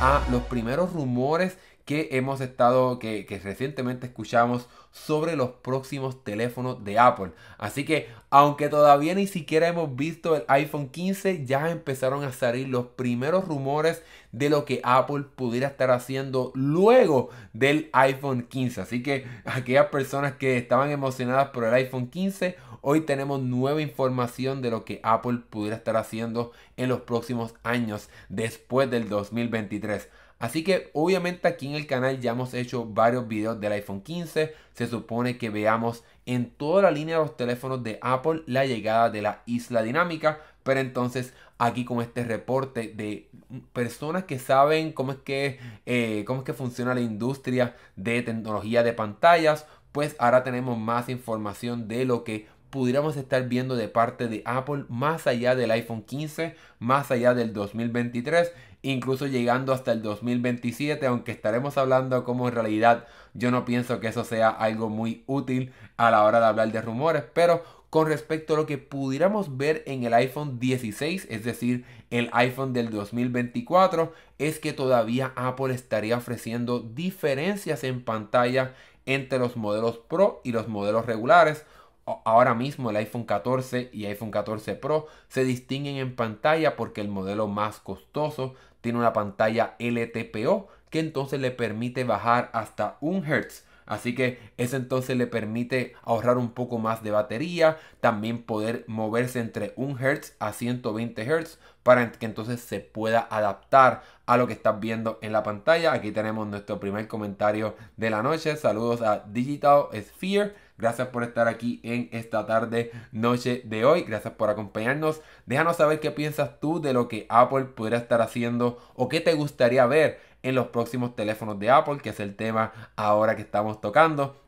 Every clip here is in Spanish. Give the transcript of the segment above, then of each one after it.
a los primeros rumores que hemos estado, que, recientemente escuchamos sobre los próximos teléfonos de Apple. Así que, aunque todavía ni siquiera hemos visto el iPhone 15, ya empezaron a salir los primeros rumores de lo que Apple pudiera estar haciendo luego del iPhone 15. Así que aquellas personas que estaban emocionadas por el iPhone 15, Hoy tenemos nueva información de lo que Apple pudiera estar haciendo en los próximos años después del 2023. Así que obviamente aquí en el canal ya hemos hecho varios videos del iPhone 15. Se supone que veamos en toda la línea de los teléfonos de Apple la llegada de la isla dinámica. Pero entonces aquí con este reporte de personas que saben cómo es que, eh, cómo es que funciona la industria de tecnología de pantallas, pues ahora tenemos más información de lo que pudiéramos estar viendo de parte de Apple más allá del iPhone 15, más allá del 2023, incluso llegando hasta el 2027, aunque estaremos hablando como en realidad yo no pienso que eso sea algo muy útil a la hora de hablar de rumores, pero con respecto a lo que pudiéramos ver en el iPhone 16, es decir, el iPhone del 2024, es que todavía Apple estaría ofreciendo diferencias en pantalla entre los modelos Pro y los modelos regulares, Ahora mismo el iPhone 14 y iPhone 14 Pro se distinguen en pantalla porque el modelo más costoso tiene una pantalla LTPO que entonces le permite bajar hasta un Hz. Así que eso entonces le permite ahorrar un poco más de batería, también poder moverse entre 1 Hz a 120 Hz para que entonces se pueda adaptar a lo que estás viendo en la pantalla. Aquí tenemos nuestro primer comentario de la noche. Saludos a Digital Sphere Gracias por estar aquí en esta tarde, noche de hoy. Gracias por acompañarnos. Déjanos saber qué piensas tú de lo que Apple podría estar haciendo o qué te gustaría ver en los próximos teléfonos de Apple, que es el tema ahora que estamos tocando.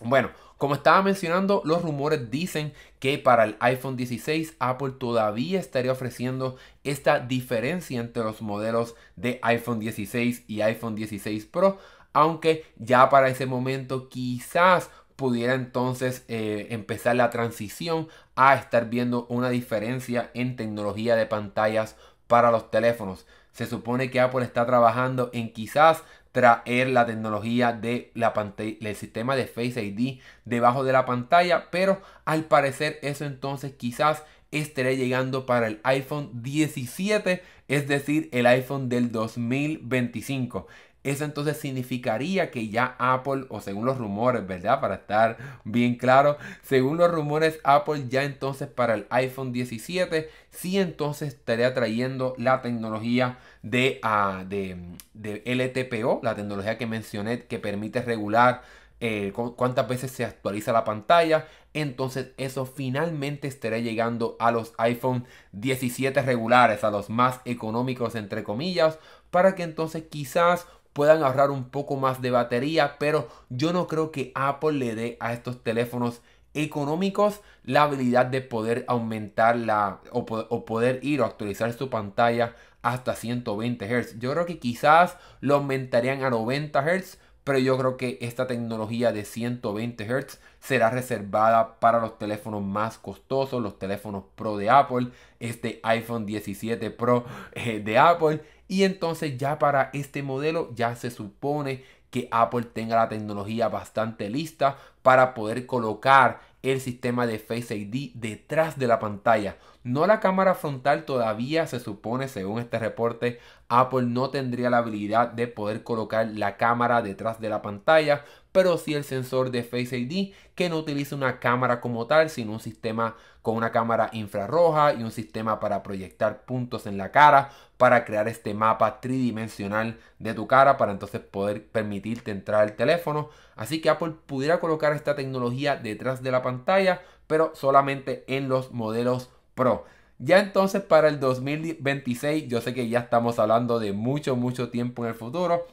Bueno, como estaba mencionando, los rumores dicen que para el iPhone 16 Apple todavía estaría ofreciendo esta diferencia entre los modelos de iPhone 16 y iPhone 16 Pro, aunque ya para ese momento quizás pudiera entonces eh, empezar la transición a estar viendo una diferencia en tecnología de pantallas para los teléfonos. Se supone que Apple está trabajando en quizás traer la tecnología de la del sistema de Face ID debajo de la pantalla, pero al parecer eso entonces quizás estará llegando para el iPhone 17, es decir, el iPhone del 2025. Eso entonces significaría que ya Apple, o según los rumores, ¿verdad? Para estar bien claro, según los rumores, Apple ya entonces para el iPhone 17, sí entonces estaría trayendo la tecnología de, ah, de, LTPO, la tecnología que mencioné que permite regular eh, cuántas veces se actualiza la pantalla. Entonces eso finalmente estará llegando a los iPhone 17 regulares, a los más económicos entre comillas, para que entonces quizás puedan ahorrar un poco más de batería, pero yo no creo que Apple le dé a estos teléfonos económicos la habilidad de poder aumentar la o, poder ir o actualizar su pantalla hasta 120 Hz. Yo creo que quizás lo aumentarían a 90 Hz, pero yo creo que esta tecnología de 120 Hz será reservada para los teléfonos más costosos, los teléfonos Pro de Apple, este iPhone 17 Pro eh, de Apple y entonces ya para este modelo ya se supone que Apple tenga la tecnología bastante lista para poder colocar el sistema de Face ID detrás de la pantalla. No la cámara frontal todavía se supone, según este reporte, Apple no tendría la habilidad de poder colocar la cámara detrás de la pantalla, pero sí el sensor de Face ID que no utiliza una cámara como tal, sino un sistema con una cámara infrarroja y un sistema para proyectar puntos en la cara para crear este mapa tridimensional de tu cara para entonces poder permitirte entrar al teléfono. Así que Apple pudiera colocar esta tecnología detrás de la pantalla, pero solamente en los modelos Pro. Ya entonces para el 2026, yo sé que ya estamos hablando de mucho, mucho tiempo en el futuro,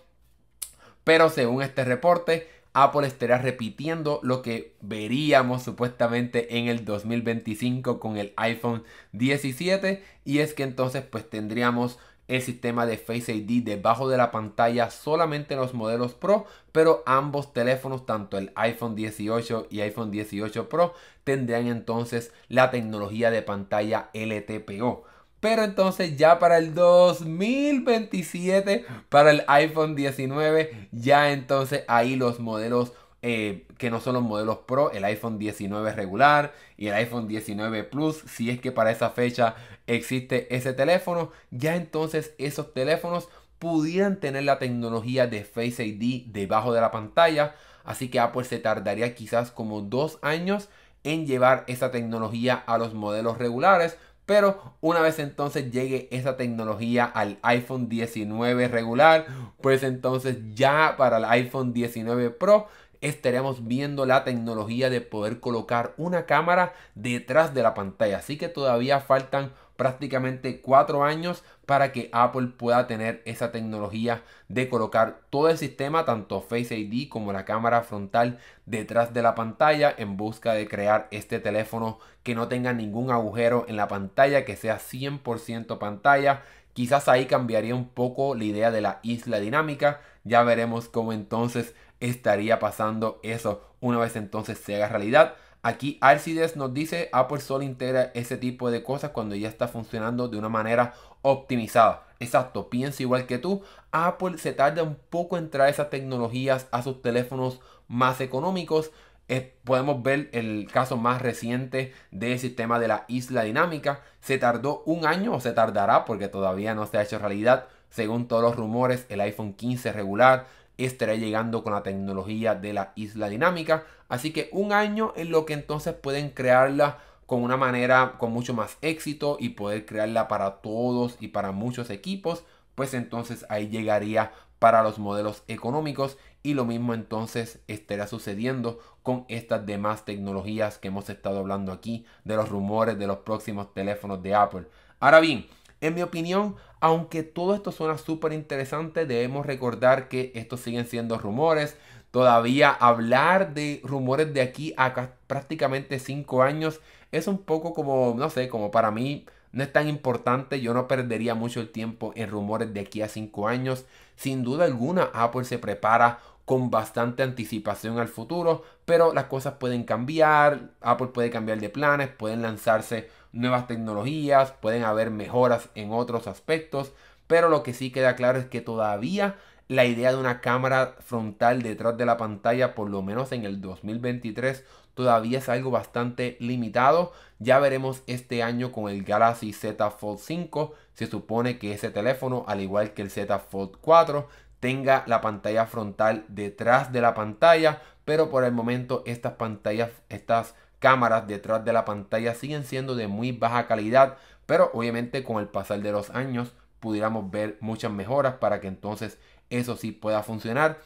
pero según este reporte, Apple estará repitiendo lo que veríamos supuestamente en el 2025 con el iPhone 17 y es que entonces pues tendríamos el sistema de Face ID debajo de la pantalla solamente en los modelos Pro, pero ambos teléfonos, tanto el iPhone 18 y iPhone 18 Pro, tendrían entonces la tecnología de pantalla LTPO. Pero entonces ya para el 2027, para el iPhone 19, ya entonces ahí los modelos eh, que no son los modelos Pro, el iPhone 19 regular y el iPhone 19 Plus, si es que para esa fecha existe ese teléfono, ya entonces esos teléfonos pudieran tener la tecnología de Face ID debajo de la pantalla, así que Apple se tardaría quizás como dos años en llevar esa tecnología a los modelos regulares, pero una vez entonces llegue esa tecnología al iPhone 19 regular, pues entonces ya para el iPhone 19 Pro estaremos viendo la tecnología de poder colocar una cámara detrás de la pantalla. Así que todavía faltan prácticamente cuatro años para que Apple pueda tener esa tecnología de colocar todo el sistema, tanto Face ID como la cámara frontal detrás de la pantalla en busca de crear este teléfono que no tenga ningún agujero en la pantalla, que sea 100% pantalla. Quizás ahí cambiaría un poco la idea de la isla dinámica. Ya veremos cómo entonces estaría pasando eso una vez entonces se haga realidad. Aquí Arcides nos dice Apple solo integra ese tipo de cosas cuando ya está funcionando de una manera optimizada. Exacto, pienso igual que tú. Apple se tarda un poco en traer esas tecnologías a sus teléfonos más económicos. Eh, podemos ver el caso más reciente del sistema de la isla dinámica. Se tardó un año o se tardará porque todavía no se ha hecho realidad. Según todos los rumores, el iPhone 15 regular estará llegando con la tecnología de la isla dinámica. Así que un año en lo que entonces pueden crearla con una manera con mucho más éxito y poder crearla para todos y para muchos equipos, pues entonces ahí llegaría para los modelos económicos y lo mismo entonces estará sucediendo con estas demás tecnologías que hemos estado hablando aquí de los rumores de los próximos teléfonos de Apple. Ahora bien, en mi opinión, aunque todo esto suena súper interesante, debemos recordar que estos siguen siendo rumores. Todavía hablar de rumores de aquí a prácticamente 5 años es un poco como, no sé, como para mí no es tan importante. Yo no perdería mucho el tiempo en rumores de aquí a 5 años. Sin duda alguna, Apple se prepara con bastante anticipación al futuro, pero las cosas pueden cambiar, Apple puede cambiar de planes, pueden lanzarse nuevas tecnologías, pueden haber mejoras en otros aspectos, pero lo que sí queda claro es que todavía la idea de una cámara frontal detrás de la pantalla, por lo menos en el 2023, todavía es algo bastante limitado. Ya veremos este año con el Galaxy Z Fold 5. Se supone que ese teléfono, al igual que el Z Fold 4, tenga la pantalla frontal detrás de la pantalla, pero por el momento estas pantallas, estas cámaras detrás de la pantalla siguen siendo de muy baja calidad, pero obviamente con el pasar de los años pudiéramos ver muchas mejoras para que entonces eso sí pueda funcionar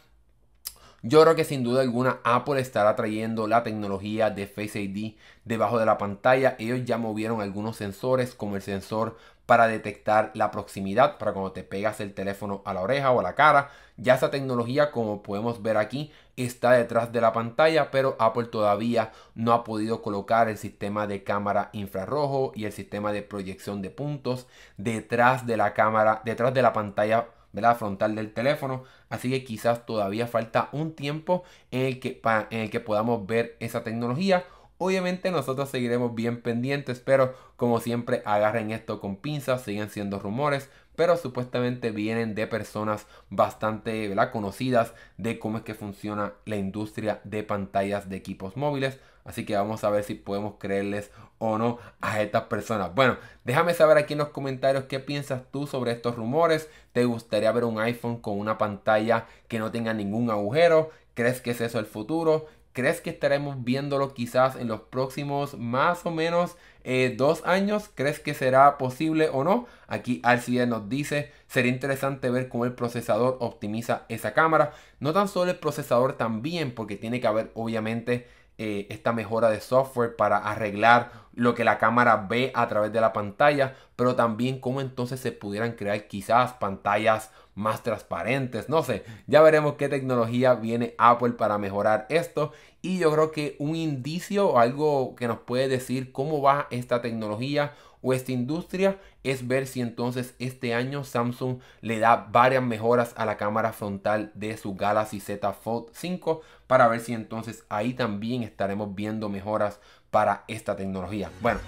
yo creo que sin duda alguna Apple estará trayendo la tecnología de Face ID debajo de la pantalla. Ellos ya movieron algunos sensores como el sensor para detectar la proximidad, para cuando te pegas el teléfono a la oreja o a la cara. Ya esa tecnología, como podemos ver aquí, está detrás de la pantalla, pero Apple todavía no ha podido colocar el sistema de cámara infrarrojo y el sistema de proyección de puntos detrás de la cámara, detrás de la pantalla ¿verdad? frontal del teléfono. Así que quizás todavía falta un tiempo en el que, en el que podamos ver esa tecnología Obviamente nosotros seguiremos bien pendientes, pero como siempre agarren esto con pinzas, siguen siendo rumores, pero supuestamente vienen de personas bastante conocidas de cómo es que funciona la industria de pantallas de equipos móviles. Así que vamos a ver si podemos creerles o no a estas personas. Bueno, déjame saber aquí en los comentarios qué piensas tú sobre estos rumores. ¿Te gustaría ver un iPhone con una pantalla que no tenga ningún agujero? ¿Crees que es eso el futuro? ¿Crees que estaremos viéndolo quizás en los próximos más o menos eh, dos años? ¿Crees que será posible o no? Aquí Alcide nos dice, sería interesante ver cómo el procesador optimiza esa cámara. No tan solo el procesador también, porque tiene que haber obviamente eh, esta mejora de software para arreglar lo que la cámara ve a través de la pantalla, pero también cómo entonces se pudieran crear quizás pantallas más transparentes, no sé, ya veremos qué tecnología viene Apple para mejorar esto y yo creo que un indicio o algo que nos puede decir cómo va esta tecnología o esta industria es ver si entonces este año Samsung le da varias mejoras a la cámara frontal de su Galaxy Z Fold 5 para ver si entonces ahí también estaremos viendo mejoras para esta tecnología. Bueno,